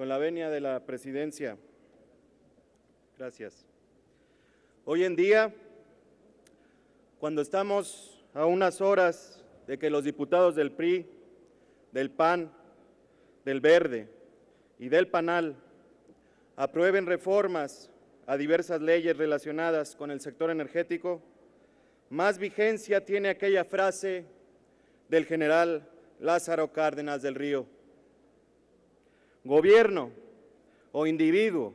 con la venia de la presidencia. Gracias. Hoy en día, cuando estamos a unas horas de que los diputados del PRI, del PAN, del Verde y del PANAL aprueben reformas a diversas leyes relacionadas con el sector energético, más vigencia tiene aquella frase del general Lázaro Cárdenas del Río gobierno o individuo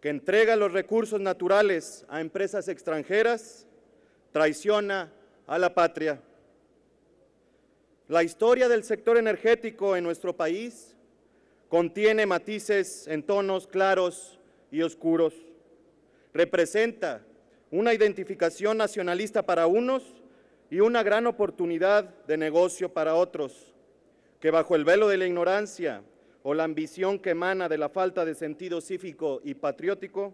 que entrega los recursos naturales a empresas extranjeras traiciona a la patria. La historia del sector energético en nuestro país contiene matices en tonos claros y oscuros. Representa una identificación nacionalista para unos y una gran oportunidad de negocio para otros, que bajo el velo de la ignorancia o la ambición que emana de la falta de sentido cívico y patriótico,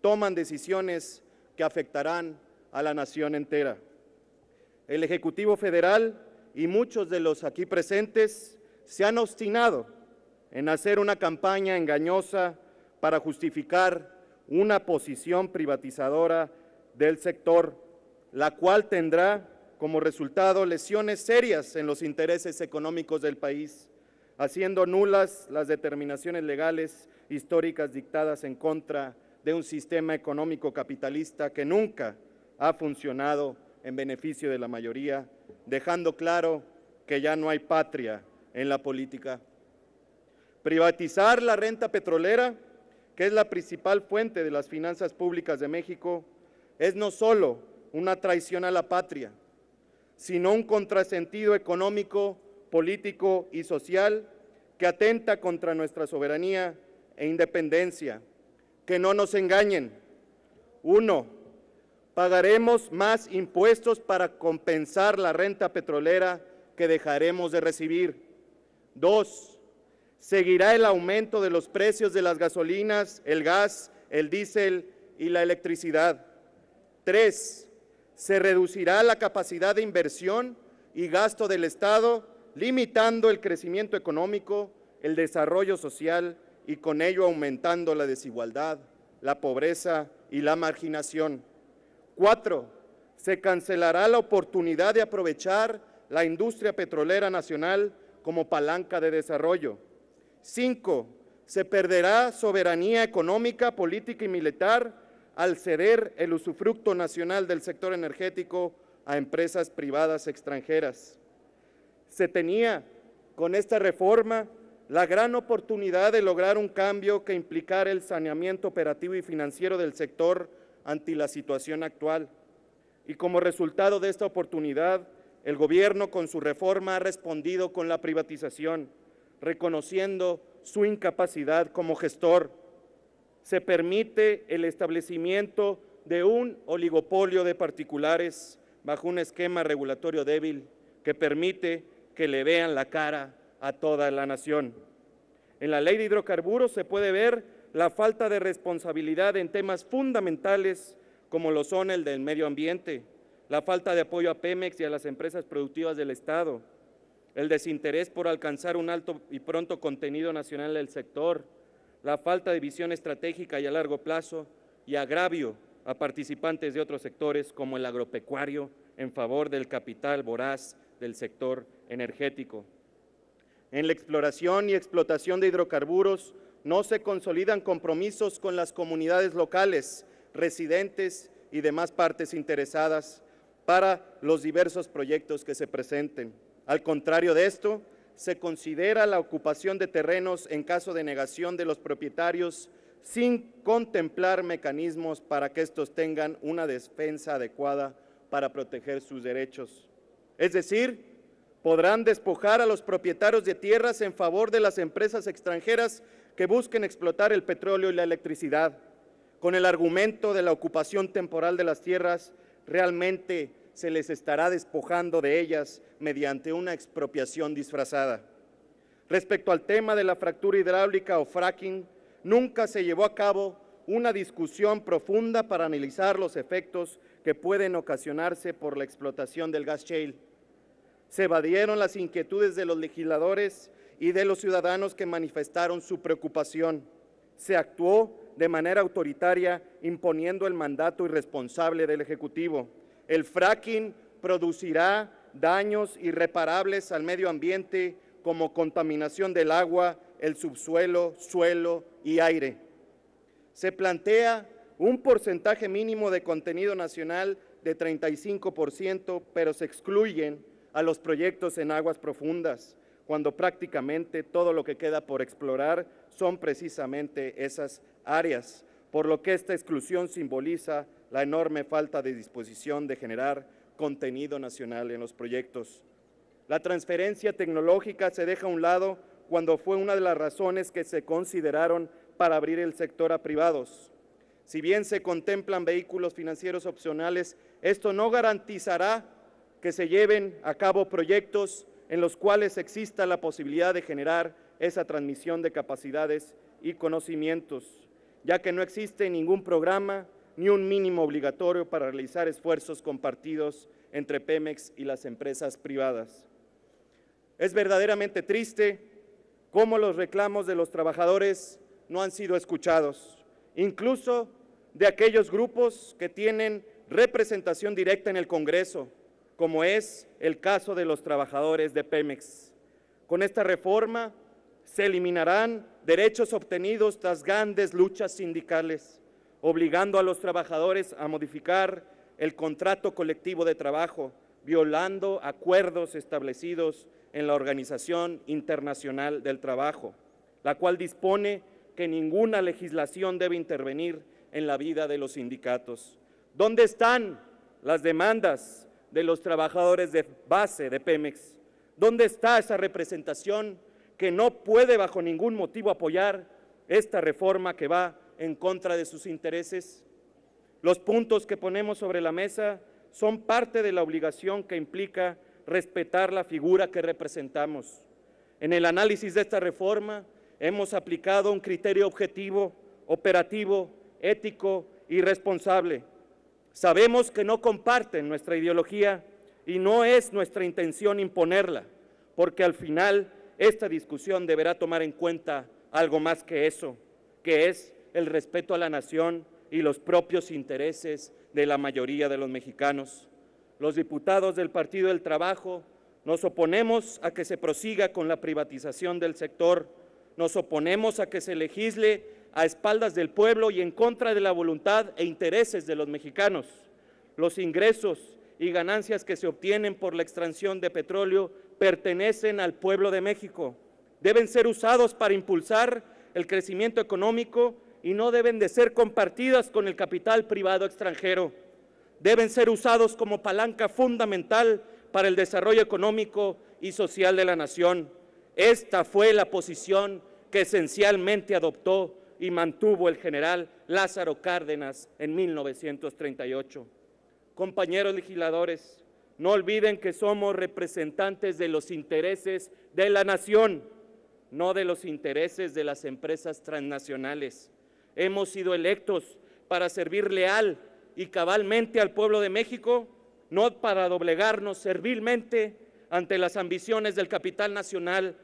toman decisiones que afectarán a la nación entera. El Ejecutivo Federal y muchos de los aquí presentes se han obstinado en hacer una campaña engañosa para justificar una posición privatizadora del sector, la cual tendrá como resultado lesiones serias en los intereses económicos del país haciendo nulas las determinaciones legales históricas dictadas en contra de un sistema económico capitalista que nunca ha funcionado en beneficio de la mayoría, dejando claro que ya no hay patria en la política. Privatizar la renta petrolera, que es la principal fuente de las finanzas públicas de México, es no solo una traición a la patria, sino un contrasentido económico político y social que atenta contra nuestra soberanía e independencia. Que no nos engañen. Uno, pagaremos más impuestos para compensar la renta petrolera que dejaremos de recibir. Dos, seguirá el aumento de los precios de las gasolinas, el gas, el diésel y la electricidad. Tres, se reducirá la capacidad de inversión y gasto del Estado limitando el crecimiento económico, el desarrollo social y con ello aumentando la desigualdad, la pobreza y la marginación. Cuatro, se cancelará la oportunidad de aprovechar la industria petrolera nacional como palanca de desarrollo. Cinco, se perderá soberanía económica, política y militar al ceder el usufructo nacional del sector energético a empresas privadas extranjeras se tenía con esta reforma la gran oportunidad de lograr un cambio que implicara el saneamiento operativo y financiero del sector ante la situación actual. Y como resultado de esta oportunidad, el gobierno con su reforma ha respondido con la privatización, reconociendo su incapacidad como gestor. Se permite el establecimiento de un oligopolio de particulares bajo un esquema regulatorio débil que permite que le vean la cara a toda la nación. En la ley de hidrocarburos se puede ver la falta de responsabilidad en temas fundamentales como lo son el del medio ambiente, la falta de apoyo a Pemex y a las empresas productivas del Estado, el desinterés por alcanzar un alto y pronto contenido nacional del sector, la falta de visión estratégica y a largo plazo y agravio a participantes de otros sectores como el agropecuario en favor del capital voraz del sector energético. En la exploración y explotación de hidrocarburos no se consolidan compromisos con las comunidades locales, residentes y demás partes interesadas para los diversos proyectos que se presenten. Al contrario de esto, se considera la ocupación de terrenos en caso de negación de los propietarios sin contemplar mecanismos para que estos tengan una defensa adecuada para proteger sus derechos. Es decir, Podrán despojar a los propietarios de tierras en favor de las empresas extranjeras que busquen explotar el petróleo y la electricidad. Con el argumento de la ocupación temporal de las tierras, realmente se les estará despojando de ellas mediante una expropiación disfrazada. Respecto al tema de la fractura hidráulica o fracking, nunca se llevó a cabo una discusión profunda para analizar los efectos que pueden ocasionarse por la explotación del gas shale. Se evadieron las inquietudes de los legisladores y de los ciudadanos que manifestaron su preocupación. Se actuó de manera autoritaria imponiendo el mandato irresponsable del Ejecutivo. El fracking producirá daños irreparables al medio ambiente como contaminación del agua, el subsuelo, suelo y aire. Se plantea un porcentaje mínimo de contenido nacional de 35%, pero se excluyen a los proyectos en aguas profundas, cuando prácticamente todo lo que queda por explorar son precisamente esas áreas, por lo que esta exclusión simboliza la enorme falta de disposición de generar contenido nacional en los proyectos. La transferencia tecnológica se deja a un lado cuando fue una de las razones que se consideraron para abrir el sector a privados. Si bien se contemplan vehículos financieros opcionales, esto no garantizará que se lleven a cabo proyectos en los cuales exista la posibilidad de generar esa transmisión de capacidades y conocimientos, ya que no existe ningún programa ni un mínimo obligatorio para realizar esfuerzos compartidos entre Pemex y las empresas privadas. Es verdaderamente triste cómo los reclamos de los trabajadores no han sido escuchados, incluso de aquellos grupos que tienen representación directa en el Congreso, como es el caso de los trabajadores de Pemex. Con esta reforma se eliminarán derechos obtenidos tras grandes luchas sindicales, obligando a los trabajadores a modificar el contrato colectivo de trabajo, violando acuerdos establecidos en la Organización Internacional del Trabajo, la cual dispone que ninguna legislación debe intervenir en la vida de los sindicatos. ¿Dónde están las demandas de los trabajadores de base de Pemex. ¿Dónde está esa representación que no puede bajo ningún motivo apoyar esta reforma que va en contra de sus intereses? Los puntos que ponemos sobre la mesa son parte de la obligación que implica respetar la figura que representamos. En el análisis de esta reforma hemos aplicado un criterio objetivo, operativo, ético y responsable Sabemos que no comparten nuestra ideología y no es nuestra intención imponerla, porque al final esta discusión deberá tomar en cuenta algo más que eso, que es el respeto a la nación y los propios intereses de la mayoría de los mexicanos. Los diputados del Partido del Trabajo nos oponemos a que se prosiga con la privatización del sector, nos oponemos a que se legisle a espaldas del pueblo y en contra de la voluntad e intereses de los mexicanos. Los ingresos y ganancias que se obtienen por la extracción de petróleo pertenecen al pueblo de México. Deben ser usados para impulsar el crecimiento económico y no deben de ser compartidas con el capital privado extranjero. Deben ser usados como palanca fundamental para el desarrollo económico y social de la nación. Esta fue la posición que esencialmente adoptó y mantuvo el general Lázaro Cárdenas en 1938. Compañeros legisladores, no olviden que somos representantes de los intereses de la nación, no de los intereses de las empresas transnacionales. Hemos sido electos para servir leal y cabalmente al pueblo de México, no para doblegarnos servilmente ante las ambiciones del capital nacional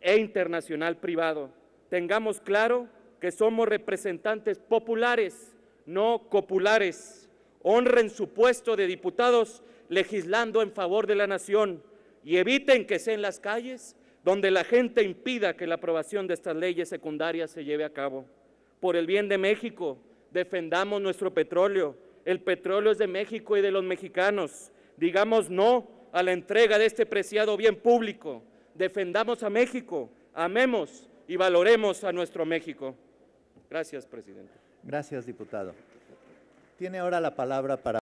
e internacional privado. Tengamos claro que somos representantes populares, no copulares. Honren su puesto de diputados legislando en favor de la nación y eviten que sea en las calles donde la gente impida que la aprobación de estas leyes secundarias se lleve a cabo. Por el bien de México, defendamos nuestro petróleo. El petróleo es de México y de los mexicanos. Digamos no a la entrega de este preciado bien público. Defendamos a México, amemos y valoremos a nuestro México. Gracias, presidente. Gracias, diputado. Tiene ahora la palabra para...